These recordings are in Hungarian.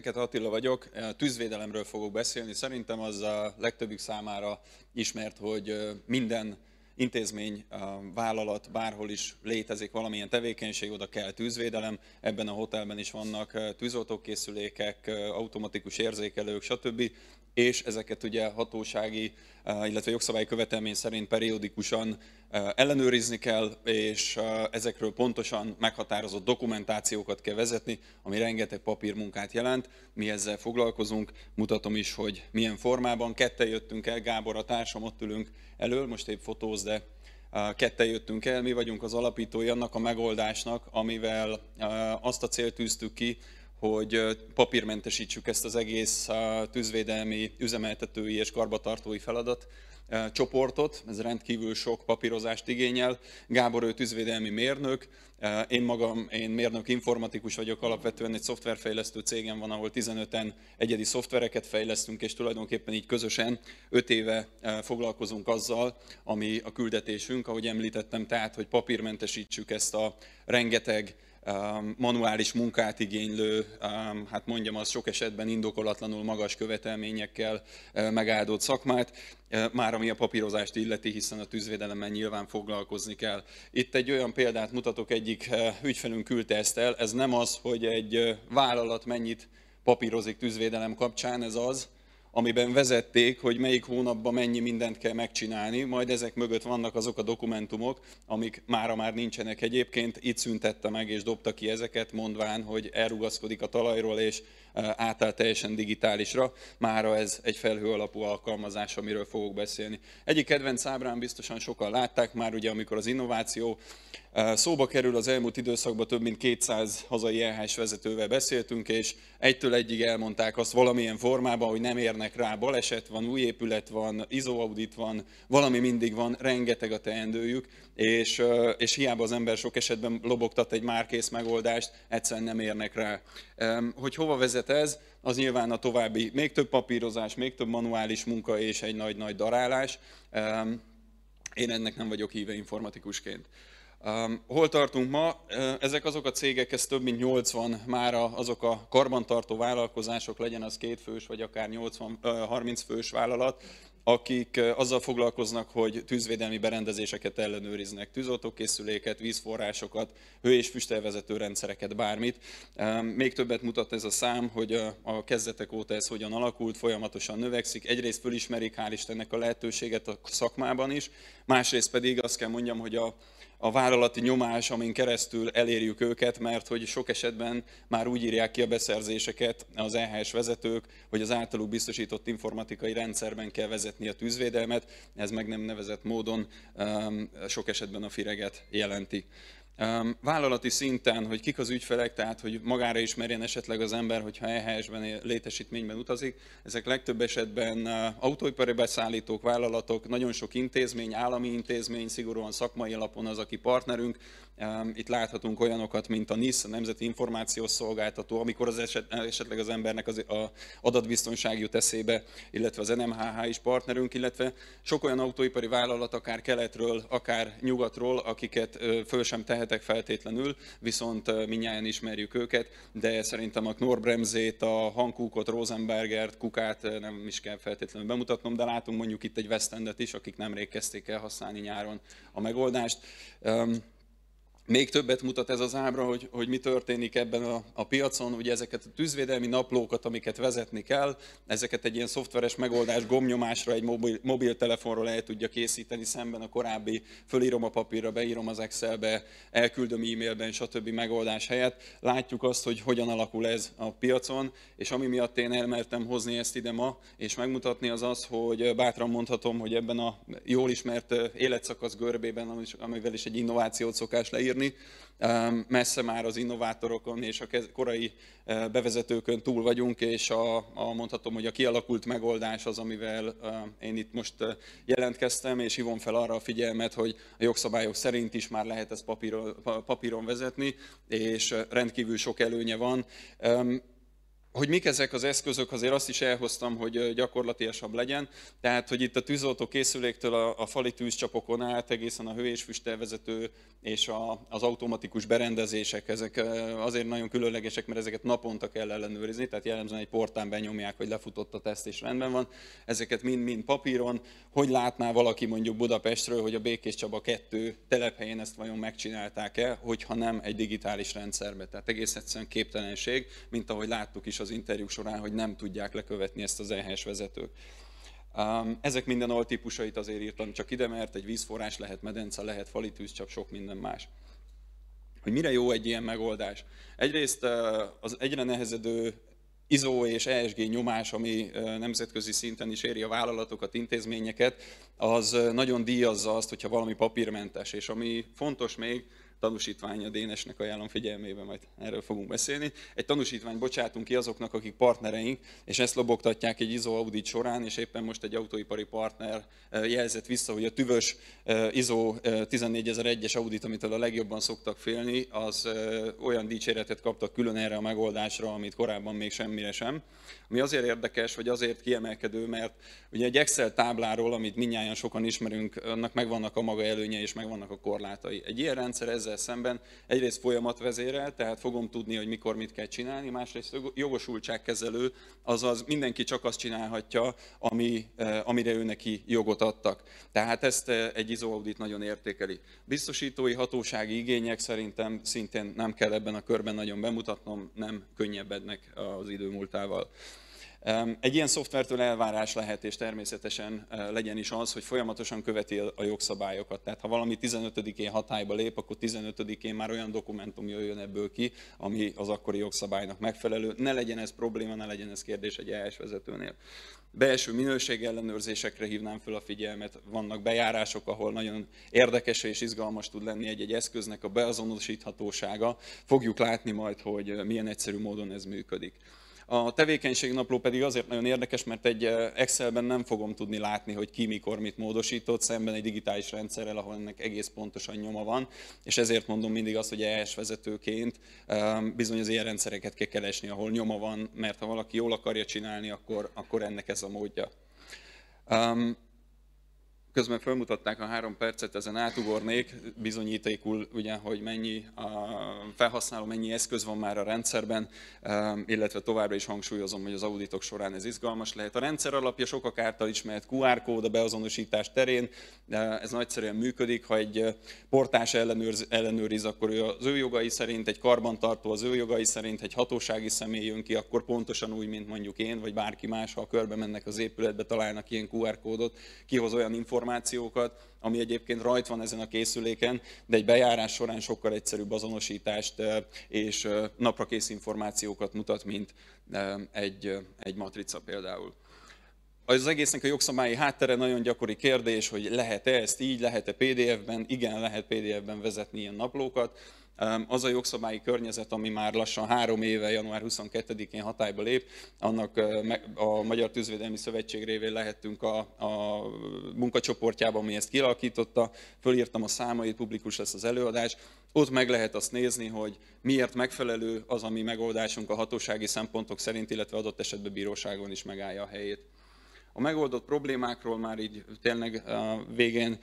Fekete Attila vagyok, tűzvédelemről fogok beszélni. Szerintem az a legtöbbik számára ismert, hogy minden intézmény, vállalat, bárhol is létezik valamilyen tevékenység, oda kell tűzvédelem, ebben a hotelben is vannak tűzoltókészülékek, automatikus érzékelők, stb. És ezeket ugye hatósági Eh, illetve jogszabály követelmény szerint periódikusan eh, ellenőrizni kell, és eh, ezekről pontosan meghatározott dokumentációkat kell vezetni, ami rengeteg papírmunkát jelent. Mi ezzel foglalkozunk, mutatom is, hogy milyen formában. Kette jöttünk el, Gábor a társam, ott ülünk elől, most épp fotóz, de kette jöttünk el, mi vagyunk az alapítói annak a megoldásnak, amivel azt a célt tűztük ki, hogy papírmentesítsük ezt az egész tűzvédelmi, üzemeltetői és karbatartói feladat csoportot, ez rendkívül sok papírozást igényel. Gábor ő tűzvédelmi mérnök, én magam, én mérnök informatikus vagyok, alapvetően egy szoftverfejlesztő cégem van, ahol 15-en egyedi szoftvereket fejlesztünk, és tulajdonképpen így közösen 5 éve foglalkozunk azzal, ami a küldetésünk, ahogy említettem, tehát, hogy papírmentesítsük ezt a rengeteg Um, manuális munkát igénylő, um, hát mondjam az sok esetben indokolatlanul magas követelményekkel uh, megáldott szakmát, uh, már ami a papírozást illeti, hiszen a tűzvédelemmel nyilván foglalkozni kell. Itt egy olyan példát mutatok, egyik uh, ügyfelünk küldte ezt el, ez nem az, hogy egy vállalat mennyit papírozik tűzvédelem kapcsán, ez az, amiben vezették, hogy melyik hónapban mennyi mindent kell megcsinálni, majd ezek mögött vannak azok a dokumentumok, amik mára már nincsenek egyébként, itt szüntette meg és dobta ki ezeket, mondván, hogy elrugaszkodik a talajról és e, átáll teljesen digitálisra. Mára ez egy felhő alapú alkalmazás, amiről fogok beszélni. Egyik kedvenc ábrán biztosan sokan látták már, ugye amikor az innováció Szóba kerül az elmúlt időszakban több mint 200 hazai EHS vezetővel beszéltünk, és egytől egyig elmondták azt valamilyen formában, hogy nem érnek rá, baleset van, új épület van, izóaudit van, valami mindig van, rengeteg a teendőjük, és, és hiába az ember sok esetben lobogtat egy már kész megoldást, egyszerűen nem érnek rá. Hogy hova vezet ez? Az nyilván a további még több papírozás, még több manuális munka és egy nagy-nagy darálás. Én ennek nem vagyok híve informatikusként. Hol tartunk ma? Ezek azok a cégek, ez több mint 80 már azok a karbantartó vállalkozások, legyen az kétfős vagy akár 80, 30 fős vállalat, akik azzal foglalkoznak, hogy tűzvédelmi berendezéseket ellenőriznek, tűzoltókészüléket, vízforrásokat, hő- és füstelvezető rendszereket, bármit. Még többet mutat ez a szám, hogy a kezdetek óta ez hogyan alakult, folyamatosan növekszik. Egyrészt fölismerik, hál' Istennek a lehetőséget a szakmában is, másrészt pedig azt kell mondjam, hogy a a vállalati nyomás, amin keresztül elérjük őket, mert hogy sok esetben már úgy írják ki a beszerzéseket az EHS vezetők, hogy az általuk biztosított informatikai rendszerben kell vezetni a tűzvédelmet, ez meg nem nevezett módon ehm, sok esetben a fireget jelenti vállalati szinten, hogy kik az ügyfelek, tehát hogy magára ismerjen esetleg az ember, hogyha EHS-ben létesítményben utazik. Ezek legtöbb esetben autóipari beszállítók, vállalatok, nagyon sok intézmény, állami intézmény, szigorúan szakmai alapon az, aki partnerünk. Itt láthatunk olyanokat, mint a NISZ, a Nemzeti Információs Szolgáltató, amikor az eset, esetleg az embernek az a adatbiztonság jut eszébe, illetve az NMHH is partnerünk, illetve sok olyan autóipari vállalat, akár keletről, akár nyugatról, akiket föl sem tehet ismertek feltétlenül, viszont minnyáján ismerjük őket, de szerintem a Knorr Bremzét, a Hankúkot, Rosenbergert, Kukát nem is kell feltétlenül bemutatnom, de látunk mondjuk itt egy Westendet is, akik nemrég kezdték el használni nyáron a megoldást. Még többet mutat ez az ábra, hogy, hogy mi történik ebben a, a piacon. Ugye ezeket a tűzvédelmi naplókat, amiket vezetni kell, ezeket egy ilyen szoftveres megoldás gomnyomásra egy mobil, mobiltelefonról el tudja készíteni szemben a korábbi fölírom a papírra, beírom az Excelbe, elküldöm e-mailben, stb. megoldás helyett. Látjuk azt, hogy hogyan alakul ez a piacon, és ami miatt én elmertem hozni ezt ide ma, és megmutatni az az, hogy bátran mondhatom, hogy ebben a jól ismert életszakasz görbében, amivel is egy innovációt szokás leírni, elérni, um, messze már az innovátorokon és a korai uh, bevezetőkön túl vagyunk, és a, a mondhatom, hogy a kialakult megoldás az, amivel uh, én itt most uh, jelentkeztem, és hívom fel arra a figyelmet, hogy a jogszabályok szerint is már lehet ezt papíron, papíron vezetni, és rendkívül sok előnye van. Um, hogy mik ezek az eszközök, azért azt is elhoztam, hogy gyakorlatilasabb legyen. Tehát, hogy itt a tűzoltó készüléktől a, a fali tűzcsapokon át egészen a hő és füstelvezető és a, az automatikus berendezések, ezek azért nagyon különlegesek, mert ezeket naponta kell ellenőrizni, tehát jellemzően egy portán benyomják, hogy lefutott a teszt és rendben van. Ezeket mind-mind papíron. Hogy látná valaki mondjuk Budapestről, hogy a Békés Csaba 2 telephelyén ezt vajon megcsinálták-e, hogyha nem egy digitális rendszerbe. Tehát egész egyszerűen képtelenség, mint ahogy láttuk is az interjú során, hogy nem tudják lekövetni ezt az EHS vezetők. Ezek minden altípusait azért írtam csak ide, mert egy vízforrás lehet medence, lehet falitűz, csak sok minden más. Hogy mire jó egy ilyen megoldás? Egyrészt az egyre nehezedő ISO és ESG nyomás, ami nemzetközi szinten is éri a vállalatokat, intézményeket, az nagyon díjazza azt, hogyha valami papírmentes. És ami fontos még, tanúsítvány a Dénesnek ajánlom figyelmébe, majd erről fogunk beszélni. Egy tanúsítvány, bocsátunk ki azoknak, akik partnereink, és ezt lobogtatják egy ISO audit során, és éppen most egy autóipari partner e, jelzett vissza, hogy a tüvös e, ISO 14001-es e, audit, amitől a legjobban szoktak félni, az olyan dicséretet kaptak külön erre a megoldásra, amit korábban még semmire sem. Ami azért érdekes, vagy azért kiemelkedő, mert ugye egy Excel tábláról, amit minnyáján sokan ismerünk, annak megvannak a maga előnye és megvannak a korlátai. Egy ilyen rendszer ezzel ezzel szemben egyrészt folyamatvezérel, tehát fogom tudni, hogy mikor mit kell csinálni, másrészt jogosultságkezelő, azaz mindenki csak azt csinálhatja, ami, eh, amire ő neki jogot adtak. Tehát ezt eh, egy ISO audit nagyon értékeli. Biztosítói hatósági igények szerintem szintén nem kell ebben a körben nagyon bemutatnom, nem könnyebbednek az idő múltával. Egy ilyen szoftvertől elvárás lehet, és természetesen e, legyen is az, hogy folyamatosan követi a jogszabályokat. Tehát ha valami 15-én hatályba lép, akkor 15-én már olyan dokumentum jöjjön ebből ki, ami az akkori jogszabálynak megfelelő. Ne legyen ez probléma, ne legyen ez kérdés egy ES vezetőnél. Belső ellenőrzésekre hívnám fel a figyelmet. Vannak bejárások, ahol nagyon érdekes és izgalmas tud lenni egy-egy eszköznek a beazonosíthatósága. Fogjuk látni majd, hogy milyen egyszerű módon ez működik. A tevékenységnapló pedig azért nagyon érdekes, mert egy eh, Excelben nem fogom tudni látni, hogy ki mikor mit módosított, szemben egy digitális rendszerrel, ahol ennek egész pontosan nyoma van, és ezért mondom mindig azt, hogy ES vezetőként ehm, bizony az ilyen rendszereket kell keresni, ahol nyoma van, mert ha valaki jól akarja csinálni, akkor, akkor ennek ez a módja. Ehm, közben felmutatták a három percet, ezen átugornék, bizonyítékul ugye, hogy mennyi a felhasználó, mennyi eszköz van már a rendszerben, ehm, illetve továbbra is hangsúlyozom, hogy az auditok során ez izgalmas lehet. A rendszer alapja sokak által ismert QR kód a beazonosítás terén, ez nagyszerűen működik, ha egy eh, portás ellenőrz, ellenőriz, akkor ő az ő jogai szerint, egy karbantartó az ő jogai szerint, egy hatósági személy jön ki, akkor pontosan úgy, mint mondjuk én, vagy bárki más, ha körbe mennek az épületbe, találnak ilyen QR kódot, kihoz olyan információt, információkat, ami egyébként rajt van ezen a készüléken, de egy bejárás során sokkal egyszerűbb azonosítást és naprakész információkat mutat, mint egy, egy matrica például az egésznek a jogszabályi háttere nagyon gyakori kérdés, hogy lehet-e ezt így, lehet-e PDF-ben, igen, lehet PDF-ben vezetni ilyen naplókat, az a jogszabályi környezet, ami már lassan három éve, január 22-én hatályba lép, annak a Magyar Tűzvédelmi Szövetség révén lehettünk a, a munkacsoportjában, ami ezt kialakította, fölírtam a számait, publikus lesz az előadás, ott meg lehet azt nézni, hogy miért megfelelő az, ami megoldásunk a hatósági szempontok szerint, illetve adott esetben bíróságon is megállja a helyét a megoldott problémákról már így tényleg végén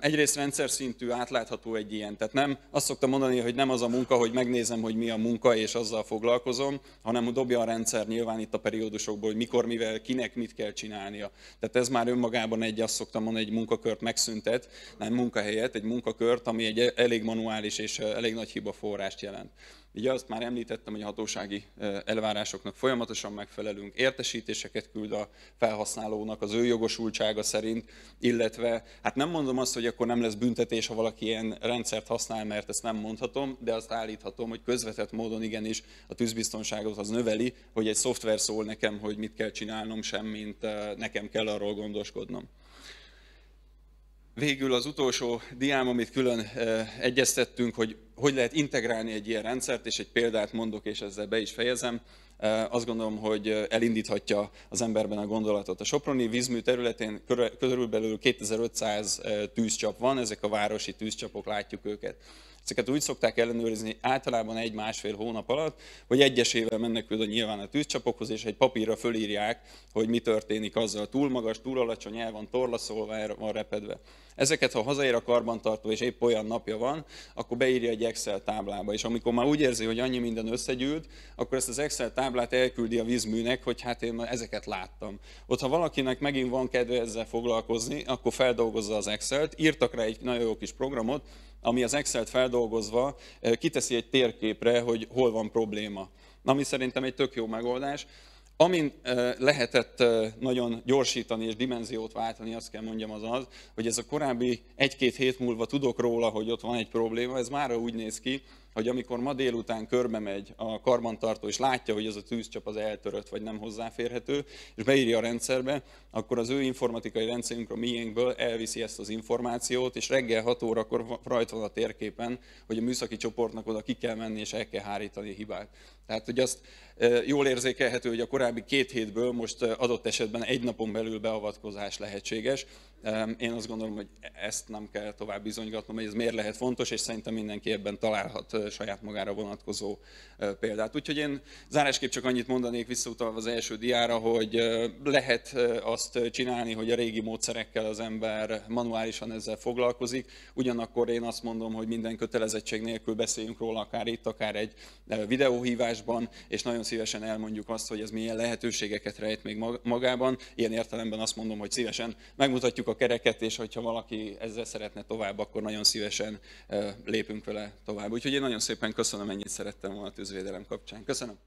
egyrészt rendszer szintű átlátható egy ilyen. Tehát nem azt szoktam mondani, hogy nem az a munka, hogy megnézem, hogy mi a munka, és azzal foglalkozom, hanem dobja a rendszer nyilván itt a periódusokból, hogy mikor, mivel, kinek mit kell csinálnia. Tehát ez már önmagában egy, azt szoktam mondani, egy munkakört megszüntet, nem munkahelyet, egy munkakört, ami egy elég manuális és elég nagy hiba forrást jelent. Ugye azt már említettem, hogy a hatósági elvárásoknak folyamatosan megfelelünk, értesítéseket küld a felhasználó felhasználónak az ő jogosultsága szerint, illetve hát nem mondom azt, hogy akkor nem lesz büntetés, ha valaki ilyen rendszert használ, mert ezt nem mondhatom, de azt állíthatom, hogy közvetett módon igenis a tűzbiztonságot az növeli, hogy egy szoftver szól nekem, hogy mit kell csinálnom, semmint eh, nekem kell arról gondoskodnom végül az utolsó diám, amit külön egyeztettünk, hogy hogy lehet integrálni egy ilyen rendszert, és egy példát mondok, és ezzel be is fejezem. Azt gondolom, hogy elindíthatja az emberben a gondolatot. A Soproni vízmű területén körülbelül 2500 tűzcsap van, ezek a városi tűzcsapok, látjuk őket. Ezeket úgy szokták ellenőrizni általában egy-másfél hónap alatt, hogy egyesével mennek oda nyilván a tűzcsapokhoz, és egy papírra fölírják, hogy mi történik azzal. Túl magas, túl alacsony, el van torlaszolva, el van repedve. Ezeket, ha hazaér a karbantartó, és épp olyan napja van, akkor beírja egy Excel táblába, és amikor már úgy érzi, hogy annyi minden összegyűlt, akkor ezt az Excel táblát elküldi a vízműnek, hogy hát én már ezeket láttam. Ott, ha valakinek megint van kedve ezzel foglalkozni, akkor feldolgozza az Excel-t, írtak rá egy nagyon jó kis programot, ami az Excel-t feldolgozva eh, kiteszi egy térképre, hogy hol van probléma. Ami szerintem egy tök jó megoldás, Amin lehetett nagyon gyorsítani és dimenziót váltani, azt kell mondjam az az, hogy ez a korábbi egy-két hét múlva tudok róla, hogy ott van egy probléma, ez mára úgy néz ki, hogy amikor ma délután körbe megy a karbantartó, és látja, hogy ez a tűzcsap az eltörött, vagy nem hozzáférhető, és beírja a rendszerbe, akkor az ő informatikai rendszerünk a miénkből elviszi ezt az információt, és reggel 6 órakor rajta van a térképen, hogy a műszaki csoportnak oda ki kell menni, és el kell hárítani a hibát. Tehát, hogy azt e, jól érzékelhető, hogy a korábbi két hétből most e, adott esetben egy napon belül beavatkozás lehetséges. E, én azt gondolom, hogy ezt nem kell tovább bizonygatnom, hogy ez miért lehet fontos, és szerintem mindenki ebben találhat saját magára vonatkozó példát. Úgyhogy én zárásképp csak annyit mondanék visszautalva az első diára, hogy lehet azt csinálni, hogy a régi módszerekkel az ember manuálisan ezzel foglalkozik, ugyanakkor én azt mondom, hogy minden kötelezettség nélkül beszéljünk róla, akár itt, akár egy videóhívásban, és nagyon szívesen elmondjuk azt, hogy ez milyen lehetőségeket rejt még magában. Ilyen értelemben azt mondom, hogy szívesen megmutatjuk a kereket, és hogyha valaki ezzel szeretne tovább, akkor nagyon szívesen lépünk vele tovább. Úgyhogy én nagyon nagyon szépen köszönöm, ennyit szerettem volna a tűzvédelem kapcsán. Köszönöm.